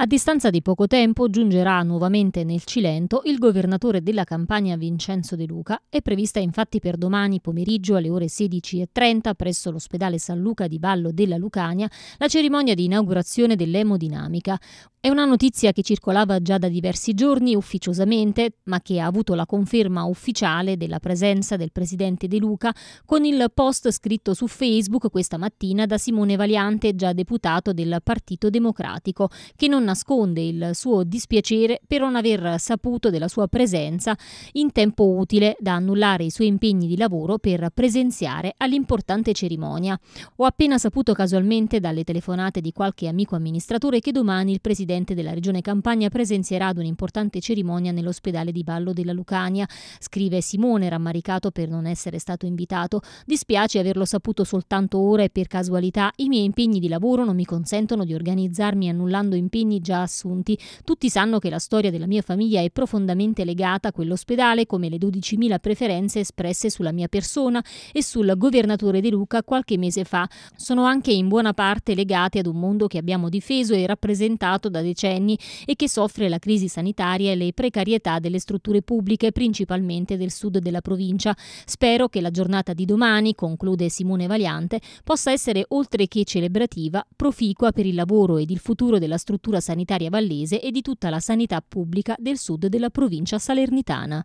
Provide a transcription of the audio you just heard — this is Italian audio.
A distanza di poco tempo giungerà nuovamente nel Cilento il governatore della campagna Vincenzo De Luca. È prevista infatti per domani pomeriggio alle ore 16.30 presso l'ospedale San Luca di Ballo della Lucania la cerimonia di inaugurazione dell'emodinamica. È una notizia che circolava già da diversi giorni ufficiosamente, ma che ha avuto la conferma ufficiale della presenza del presidente De Luca con il post scritto su Facebook questa mattina da Simone Valiante, già deputato del Partito Democratico, che non nasconde il suo dispiacere per non aver saputo della sua presenza in tempo utile da annullare i suoi impegni di lavoro per presenziare all'importante cerimonia. Ho appena saputo casualmente dalle telefonate di qualche amico amministratore che domani il presidente della regione Campania presenzierà ad un'importante cerimonia nell'ospedale di Vallo della Lucania, scrive Simone rammaricato per non essere stato invitato. Dispiace averlo saputo soltanto ora e per casualità i miei impegni di lavoro non mi consentono di organizzarmi annullando impegni già assunti. Tutti sanno che la storia della mia famiglia è profondamente legata a quell'ospedale, come le 12.000 preferenze espresse sulla mia persona e sul governatore De Luca qualche mese fa. Sono anche in buona parte legate ad un mondo che abbiamo difeso e rappresentato da decenni e che soffre la crisi sanitaria e le precarietà delle strutture pubbliche, principalmente del sud della provincia. Spero che la giornata di domani, conclude Simone Valiante, possa essere oltre che celebrativa, proficua per il lavoro ed il futuro della struttura sanitaria sanitaria vallese e di tutta la sanità pubblica del sud della provincia salernitana.